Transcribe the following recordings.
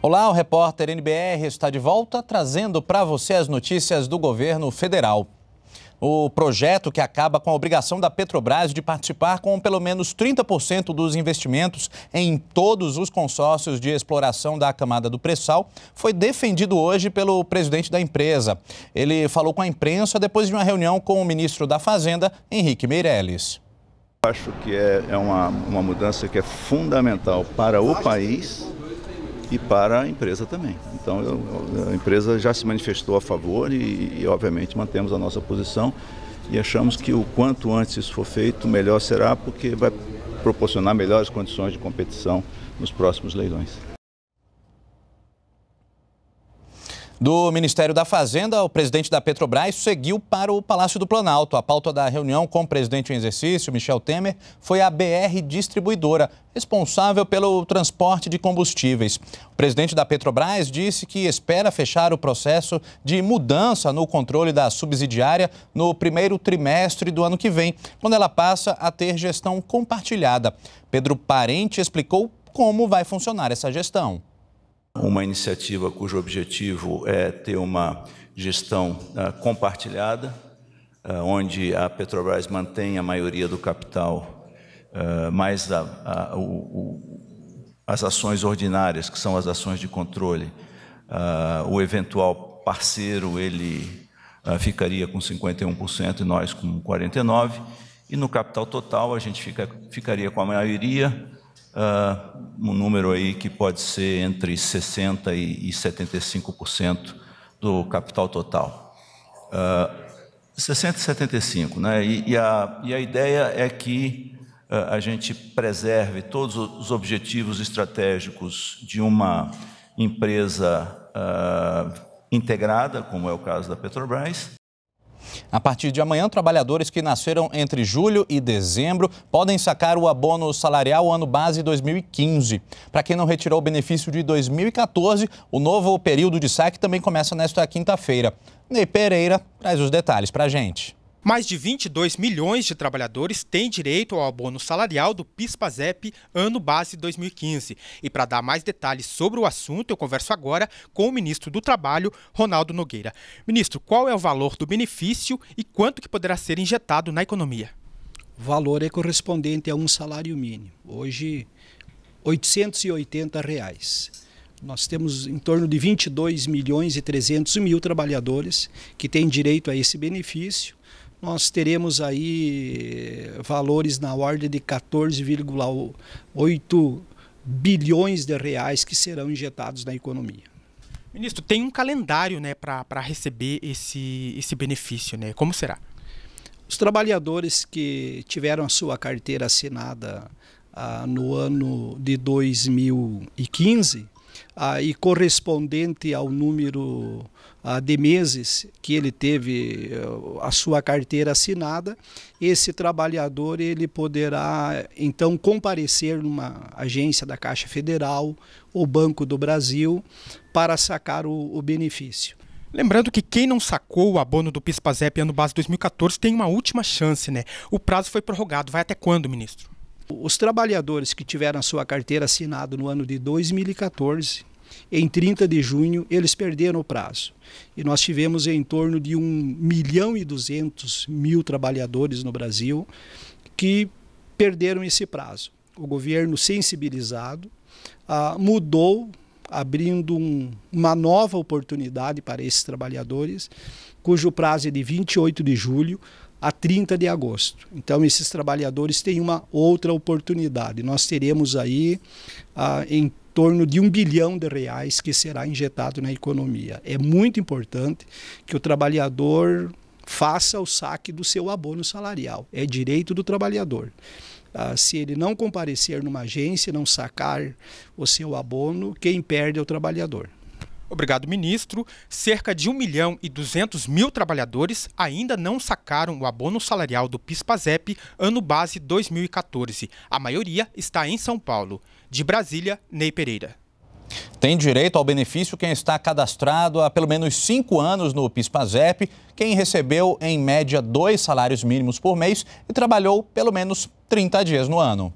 Olá, o repórter NBR está de volta trazendo para você as notícias do governo federal o projeto que acaba com a obrigação da Petrobras de participar com pelo menos 30% dos investimentos em todos os consórcios de exploração da camada do pré-sal foi defendido hoje pelo presidente da empresa. Ele falou com a imprensa depois de uma reunião com o ministro da Fazenda, Henrique Meirelles. Acho que é, é uma, uma mudança que é fundamental para o país e para a empresa também. Então eu, a empresa já se manifestou a favor e, e, obviamente mantemos a nossa posição e achamos que o quanto antes isso for feito, melhor será, porque vai proporcionar melhores condições de competição nos próximos leilões. Do Ministério da Fazenda, o presidente da Petrobras seguiu para o Palácio do Planalto. A pauta da reunião com o presidente em exercício, Michel Temer, foi a BR Distribuidora, responsável pelo transporte de combustíveis. O presidente da Petrobras disse que espera fechar o processo de mudança no controle da subsidiária no primeiro trimestre do ano que vem, quando ela passa a ter gestão compartilhada. Pedro Parente explicou como vai funcionar essa gestão uma iniciativa cujo objetivo é ter uma gestão ah, compartilhada, ah, onde a Petrobras mantém a maioria do capital, ah, mais a, a, o, o, as ações ordinárias, que são as ações de controle. Ah, o eventual parceiro, ele ficaria com 51% e nós com 49%. E no capital total, a gente fica, ficaria com a maioria, uh, um número aí que pode ser entre 60% e 75% do capital total. Uh, ah, 60 e 75, né? E, e, a, e a ideia é que uh, a gente preserve todos os objetivos estratégicos de uma empresa uh, integrada, como é o caso da Petrobras, a partir de amanhã, trabalhadores que nasceram entre julho e dezembro podem sacar o abono salarial ano base 2015. Para quem não retirou o benefício de 2014, o novo período de saque também começa nesta quinta-feira. Ney Pereira traz os detalhes para a gente. Mais de 22 milhões de trabalhadores têm direito ao abono salarial do PIS/PASEP ano base 2015. E para dar mais detalhes sobre o assunto, eu converso agora com o ministro do Trabalho, Ronaldo Nogueira. Ministro, qual é o valor do benefício e quanto que poderá ser injetado na economia? O valor é correspondente a um salário mínimo. Hoje, R$ 880. Reais. Nós temos em torno de 22 milhões e 300 mil trabalhadores que têm direito a esse benefício nós teremos aí eh, valores na ordem de 14,8 bilhões de reais que serão injetados na economia. Ministro, tem um calendário né, para receber esse, esse benefício, né? Como será? Os trabalhadores que tiveram a sua carteira assinada ah, no ano de 2015 ah, e correspondente ao número ah, de meses que ele teve ah, a sua carteira assinada, esse trabalhador ele poderá então comparecer numa agência da Caixa Federal ou Banco do Brasil para sacar o, o benefício. Lembrando que quem não sacou o abono do PIS-PASEP ano base 2014 tem uma última chance, né? O prazo foi prorrogado. Vai até quando, ministro? os trabalhadores que tiveram a sua carteira assinada no ano de 2014, em 30 de junho, eles perderam o prazo. E nós tivemos em torno de 1 milhão e 200 mil trabalhadores no Brasil que perderam esse prazo. O governo, sensibilizado, ah, mudou, abrindo uma nova oportunidade para esses trabalhadores, cujo prazo é de 28 de julho, a 30 de agosto. Então, esses trabalhadores têm uma outra oportunidade. Nós teremos aí ah, em torno de um bilhão de reais que será injetado na economia. É muito importante que o trabalhador faça o saque do seu abono salarial. É direito do trabalhador. Ah, se ele não comparecer numa agência, não sacar o seu abono, quem perde é o trabalhador. Obrigado, ministro. Cerca de 1 milhão e 200 mil trabalhadores ainda não sacaram o abono salarial do PIS-PASEP ano base 2014. A maioria está em São Paulo. De Brasília, Ney Pereira. Tem direito ao benefício quem está cadastrado há pelo menos cinco anos no PIS/PASEP, quem recebeu em média dois salários mínimos por mês e trabalhou pelo menos 30 dias no ano.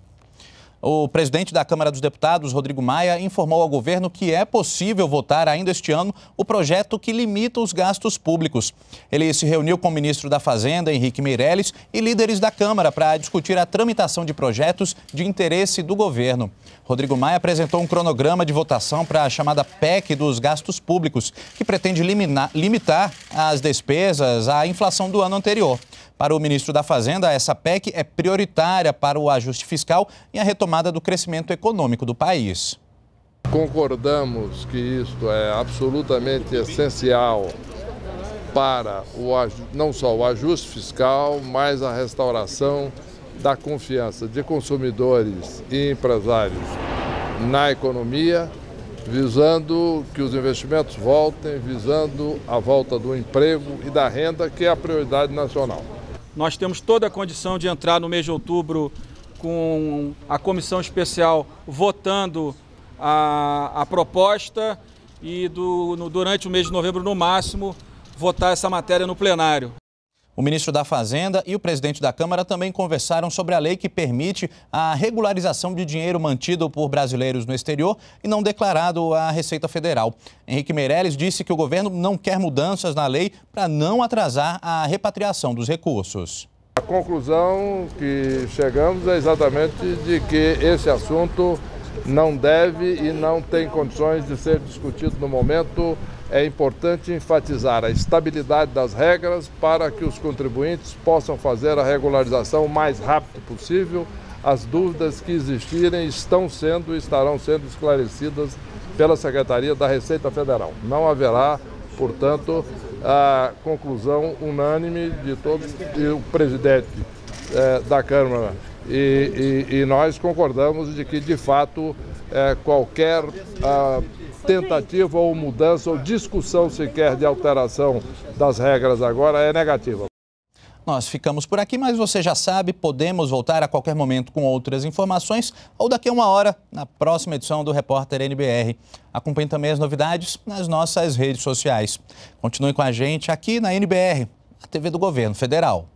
O presidente da Câmara dos Deputados, Rodrigo Maia, informou ao governo que é possível votar ainda este ano o projeto que limita os gastos públicos. Ele se reuniu com o ministro da Fazenda, Henrique Meirelles, e líderes da Câmara para discutir a tramitação de projetos de interesse do governo. Rodrigo Maia apresentou um cronograma de votação para a chamada PEC dos gastos públicos, que pretende limitar as despesas à inflação do ano anterior. Para o ministro da Fazenda, essa PEC é prioritária para o ajuste fiscal e a retomada do crescimento econômico do país. Concordamos que isto é absolutamente essencial para o, não só o ajuste fiscal, mas a restauração da confiança de consumidores e empresários na economia, visando que os investimentos voltem, visando a volta do emprego e da renda, que é a prioridade nacional. Nós temos toda a condição de entrar no mês de outubro com a comissão especial votando a, a proposta e do, no, durante o mês de novembro, no máximo, votar essa matéria no plenário. O ministro da Fazenda e o presidente da Câmara também conversaram sobre a lei que permite a regularização de dinheiro mantido por brasileiros no exterior e não declarado à Receita Federal. Henrique Meirelles disse que o governo não quer mudanças na lei para não atrasar a repatriação dos recursos. A conclusão que chegamos é exatamente de que esse assunto não deve e não tem condições de ser discutido no momento é importante enfatizar a estabilidade das regras para que os contribuintes possam fazer a regularização o mais rápido possível. As dúvidas que existirem estão sendo e estarão sendo esclarecidas pela Secretaria da Receita Federal. Não haverá, portanto, a conclusão unânime de todos e o presidente é, da Câmara e, e, e, nós concordamos de que, de fato, é, qualquer ah, tentativa ou mudança ou discussão sequer de alteração das regras agora é negativa. Nós ficamos por aqui, mas você já sabe, podemos voltar a qualquer momento com outras informações ou daqui a uma hora na próxima edição do Repórter NBR. Acompanhe também as novidades nas nossas redes sociais. Continue com a gente aqui na NBR, a TV do Governo Federal.